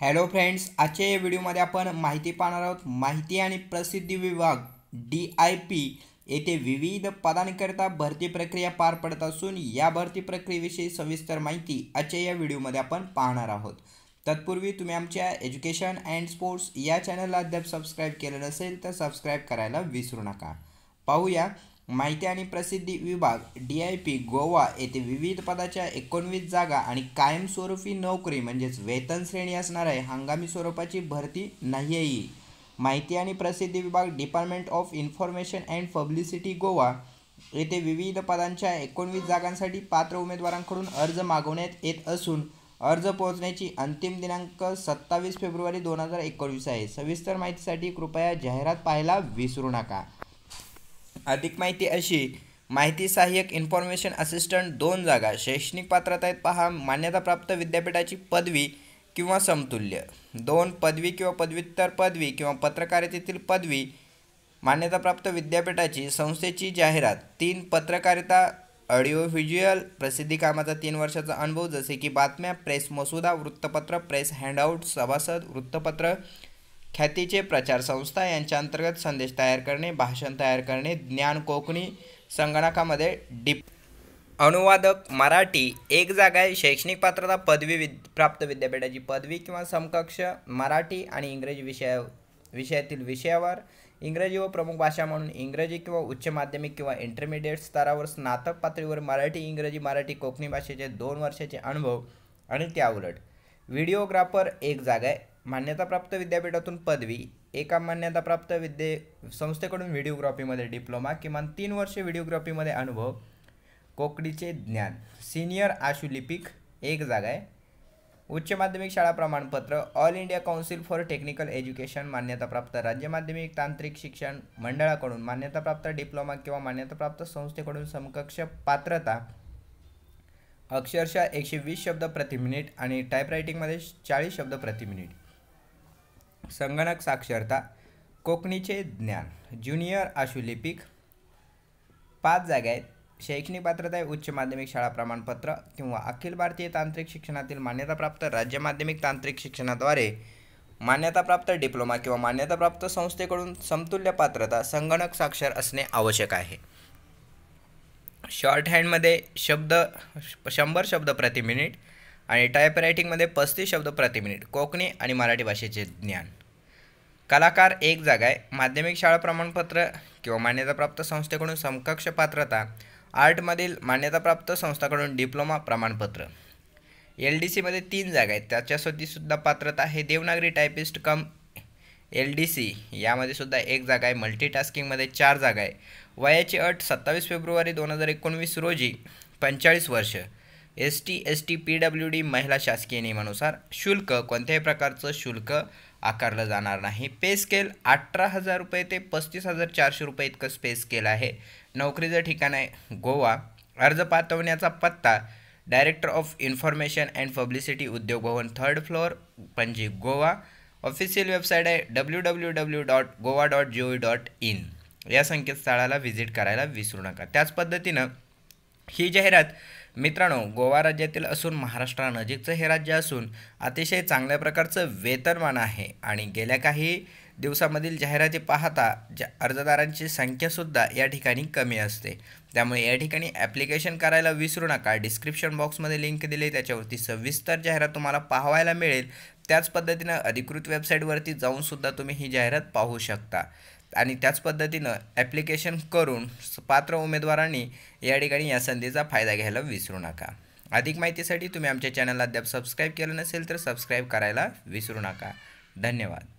hello friends आजच्या या व्हिडिओमध्ये आपण माहिती पाहणार आहोत माहिती आणि प्रसिद्धी विभाग डी आय पी येथे विविध पदांकरिता भरती प्रक्रिया पार पडत असून या भरती प्रक्रियेविषयी सविस्तर माहिती आजच्या या व्हिडिओमध्ये आपण पाहणार आहोत तत्पूर्वी तुम्ही आमच्या एज्युकेशन अँड स्पोर्ट्स या चॅनलला अद्याप सबस्क्राईब केलं नसेल तर सबस्क्राईब करायला विसरू नका पाहूया माहिती आणि प्रसिद्धी विभाग डी आय पी गोवा येथे विविध पदाच्या एकोणवीस जागा आणि कायमस्वरूपी नोकरी म्हणजेच वेतन श्रेणी असणार आहे हंगामी स्वरूपाची भरती नाही येईल माहिती आणि प्रसिद्धी विभाग department of information and publicity Goa येथे विविध पदांच्या एकोणवीस जागांसाठी पात्र उमेदवारांकडून अर्ज मागवण्यात येत असून अर्ज पोहोचण्याची अंतिम दिनांक सत्तावीस फेब्रुवारी दोन हजार एकोणवीस आहे सविस्तर माहितीसाठी कृपया जाहिरात पाहायला विसरू नका अधिक माहिती अशी माहिती सहाय्यक इन्फॉर्मेशन असिस्टंट दोन जागा शैक्षणिक पात्रता आहेत पहा मान्यताप्राप्त विद्यापीठाची पदवी किंवा समतुल्य दोन पदवी किंवा पदव्युत्तर पदवी किंवा पत्रकारितेतील पदवी मान्यताप्राप्त विद्यापीठाची संस्थेची जाहिरात तीन पत्रकारिता ऑडिओ व्हिज्युअल प्रसिद्धी कामाचा तीन वर्षाचा अनुभव जसे की बातम्या प्रेस मसुदा वृत्तपत्र प्रेस हँडआउट सभासद वृत्तपत्र ख्यातीचे प्रचार संस्था यांच्या अंतर्गत संदेश तयार करणे भाषण तयार करणे ज्ञान कोकणी संगणकामध्ये डिप अनुवादक मराठी एक जागा आहे शैक्षणिक पात्रता पदवी विद प्राप्त विद्यापीठाची पदवी किंवा समकक्ष मराठी आणि इंग्रजी विषया विषयातील विषयावर इंग्रजी व प्रमुख भाषा म्हणून इंग्रजी किंवा उच्च माध्यमिक किंवा इंटरमिडिएट स्तरावर स्नातक पातळीवर मराठी इंग्रजी मराठी कोकणी भाषेचे दोन वर्षाचे अनुभव आणि त्या उलट व्हिडिओग्राफर एक जागा आहे मान्यताप्राप्त विद्यापीठातून पदवी एका मान्यताप्राप्त विद्ये संस्थेकडून व्हिडिओग्राफीमध्ये डिप्लोमा किमान तीन वर्षे व्हिडिओग्राफीमध्ये अनुभव कोकडीचे ज्ञान सिनियर आशुलिपिक एक जागा आहे उच्च माध्यमिक शाळा प्रमाणपत्र all India council for technical education मान्यताप्राप्त राज्य माध्यमिक तांत्रिक शिक्षण मंडळाकडून मान्यताप्राप्त डिप्लोमा किंवा मान्यताप्राप्त संस्थेकडून समकक्ष पात्रता अक्षरशः एकशे वीस शब्द प्रति मिनिट आणि टायपरायटिंगमध्ये चाळीस शब्द प्रति मिनिट संगणक साक्षरता कोकणीचे ज्ञान ज्युनियर आशुलिपिक पाच जागा आहेत शैक्षणिक पात्रता आहे उच्च माध्यमिक शाळा प्रमाणपत्र किंवा अखिल भारतीय तांत्रिक शिक्षणातील मान्यताप्राप्त राज्य माध्यमिक तांत्रिक शिक्षणाद्वारे मान्यताप्राप्त डिप्लोमा किंवा मान्यताप्राप्त संस्थेकडून समतुल्य पात्रता संगणक साक्षर असणे आवश्यक आहे शॉर्ट हँडमध्ये शब्द शंभर शब्द प्रति मिनिट आणि टायपरायटिंगमध्ये पस्तीस शब्द प्रति मिनिट कोकणी आणि मराठी भाषेचे ज्ञान कलाकार एक जागा आहे माध्यमिक शाळा प्रमाणपत्र किंवा मान्यताप्राप्त संस्थेकडून समकक्ष पात्रता आर्टमधील मान्यताप्राप्त संस्थाकडून डिप्लोमा प्रमाणपत्र एल डी सीमध्ये तीन जागा आहेत त्याच्यासाठीसुद्धा पात्रता हे Devanagari typist cum L D C यामध्ये सुद्धा एक जागा आहे मल्टीटास्किंगमध्ये चार जागा आहे वयाची अट सत्तावीस फेब्रुवारी दोन हजार एकोणवीस रोजी पंचेचाळीस वर्ष S T S T P W D महिला शासकीय नियमानुसार शुल्क कोणत्याही प्रकारचं शुल्क आकारलं जाणार नाही पे स्केल अठरा हजार रुपये ते पस्तीस हजार चारशे रुपये इतकं पे स्केल आहे नोकरीचं ठिकाण आहे गोवा अर्ज पाठवण्याचा पत्ता director of information and publicity Udyog Bhavan third floor Panaji Goa official website आहे W W W dot Goa dot G O dot in या संकेतस्थळाला व्हिजिट करायला विसरू नका त्याच पद्धतीनं ही जाहिरात मित्रांनो गोवा राज्यातील असून महाराष्ट्रानजीकचं हे राज्य असून अतिशय चांगल्या प्रकारचं वेतनमान आहे आणि गेल्या काही दिवसामधील जाहिराती पाहता ज्या अर्जदारांची संख्यासुद्धा या ठिकाणी कमी असते त्यामुळे या ठिकाणी ॲप्लिकेशन करायला विसरू नका डिस्क्रिप्शन बॉक्समध्ये लिंक दिली त्याच्यावरती सविस्तर जाहिरात तुम्हाला पाहायला मिळेल त्याच पद्धतीनं अधिकृत वेबसाईटवरती जाऊनसुद्धा तुम्ही ही जाहिरात पाहू शकता आणि त्याच पद्धतीनं ॲप्लिकेशन करून पात्र उमेदवारांनी या ठिकाणी या संधीचा फायदा घ्यायला विसरू नका अधिक माहितीसाठी तुम्ही आमच्या चॅनलला अद्याप सबस्क्राईब केलं नसेल तर सबस्क्राईब करायला विसरू नका धन्यवाद